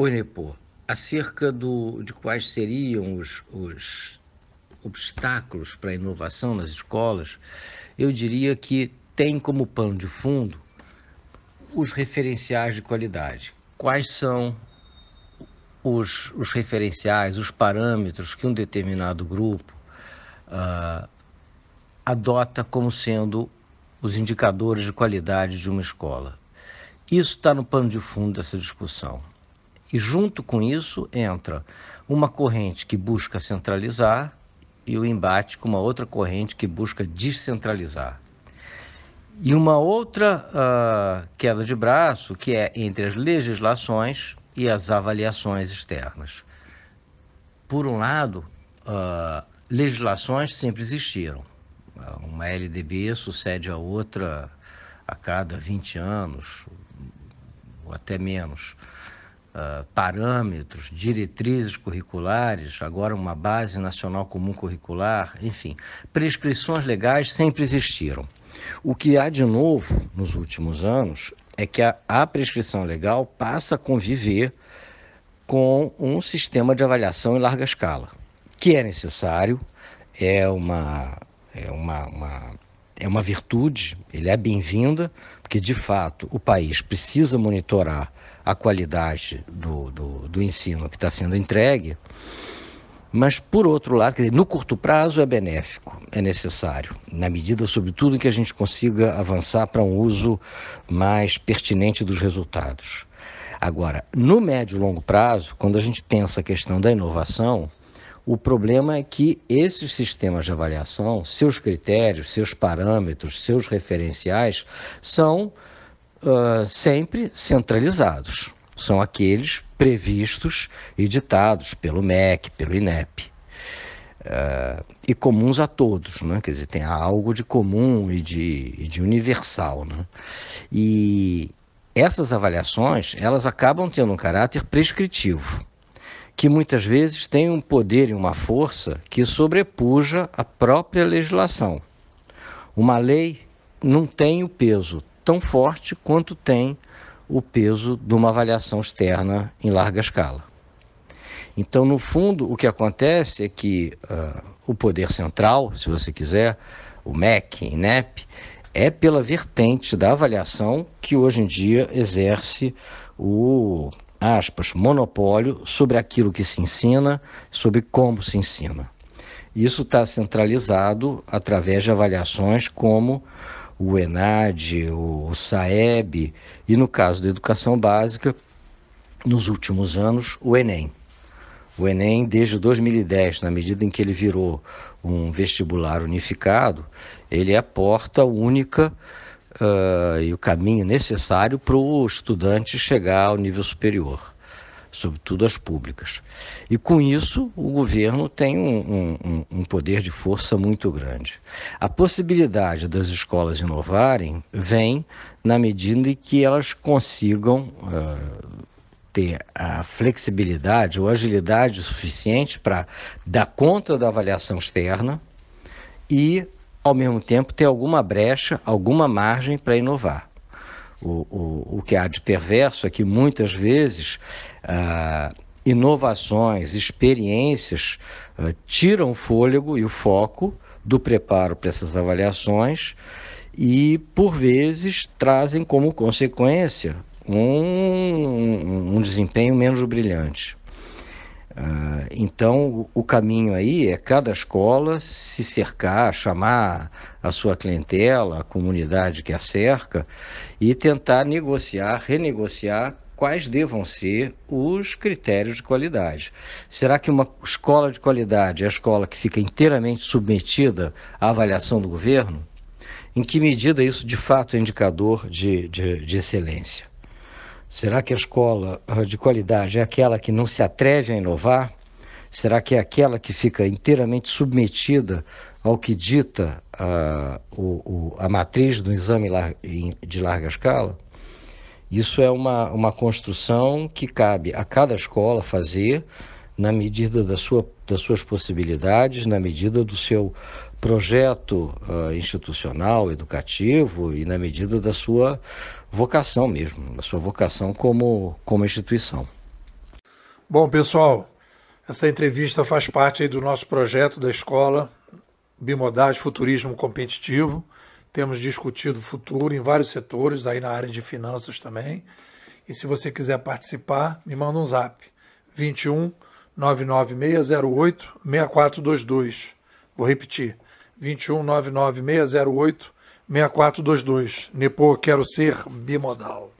Oi, Nepô. Acerca do, de quais seriam os, os obstáculos para a inovação nas escolas, eu diria que tem como pano de fundo os referenciais de qualidade. Quais são os, os referenciais, os parâmetros que um determinado grupo uh, adota como sendo os indicadores de qualidade de uma escola? Isso está no pano de fundo dessa discussão. E junto com isso entra uma corrente que busca centralizar e o embate com uma outra corrente que busca descentralizar. E uma outra uh, queda de braço que é entre as legislações e as avaliações externas. Por um lado, uh, legislações sempre existiram. Uma LDB sucede a outra a cada 20 anos, ou até menos. Ah, parâmetros, diretrizes curriculares, agora uma base nacional comum curricular, enfim, prescrições legais sempre existiram. O que há de novo nos últimos anos é que a, a prescrição legal passa a conviver com um sistema de avaliação em larga escala, que é necessário, é uma, é uma, uma é uma virtude, ele é bem-vinda, porque de fato o país precisa monitorar a qualidade do, do, do ensino que está sendo entregue, mas por outro lado, dizer, no curto prazo é benéfico, é necessário, na medida, sobretudo, em que a gente consiga avançar para um uso mais pertinente dos resultados. Agora, no médio e longo prazo, quando a gente pensa a questão da inovação, o problema é que esses sistemas de avaliação, seus critérios, seus parâmetros, seus referenciais, são uh, sempre centralizados. São aqueles previstos e ditados pelo MEC, pelo INEP. Uh, e comuns a todos, né? quer dizer, tem algo de comum e de, e de universal. Né? E essas avaliações, elas acabam tendo um caráter prescritivo que muitas vezes tem um poder e uma força que sobrepuja a própria legislação. Uma lei não tem o peso tão forte quanto tem o peso de uma avaliação externa em larga escala. Então, no fundo, o que acontece é que uh, o poder central, se você quiser, o MEC, INEP, é pela vertente da avaliação que hoje em dia exerce o aspas, monopólio sobre aquilo que se ensina, sobre como se ensina. Isso está centralizado através de avaliações como o ENAD, o SAEB e, no caso da educação básica, nos últimos anos, o Enem. O Enem, desde 2010, na medida em que ele virou um vestibular unificado, ele é a porta única uh, e o caminho necessário para o estudante chegar ao nível superior, sobretudo as públicas. E com isso, o governo tem um, um, um poder de força muito grande. A possibilidade das escolas inovarem vem na medida em que elas consigam. Uh, ter a flexibilidade ou agilidade suficiente para dar conta da avaliação externa e ao mesmo tempo ter alguma brecha, alguma margem para inovar. O, o, o que há de perverso é que muitas vezes ah, inovações, experiências ah, tiram o fôlego e o foco do preparo para essas avaliações e, por vezes, trazem como consequência um, um desempenho menos brilhante. Ah, então, o caminho aí é cada escola se cercar, chamar a sua clientela, a comunidade que a cerca e tentar negociar, renegociar quais devam ser os critérios de qualidade. Será que uma escola de qualidade é a escola que fica inteiramente submetida à avaliação do governo? Em que medida isso de fato é indicador de, de, de excelência? Será que a escola ah, de qualidade é aquela que não se atreve a inovar? Será que é aquela que fica inteiramente submetida ao que dita a, ah, o, a matriz do exame de larga escala? Isso é uma, uma construção que cabe a cada escola fazer na medida da sua, das suas possibilidades, na medida do seu projeto uh, institucional, educativo e na medida da sua vocação mesmo, a sua vocação como, como instituição. Bom, pessoal, essa entrevista faz parte do nosso projeto da escola Bimodade Futurismo Competitivo. Temos discutido o futuro em vários setores, aí na área de finanças também. E se você quiser participar, me manda um zap 21 99608 6422. Vou repetir: 21 99608 6422. Nepo, quero ser bimodal.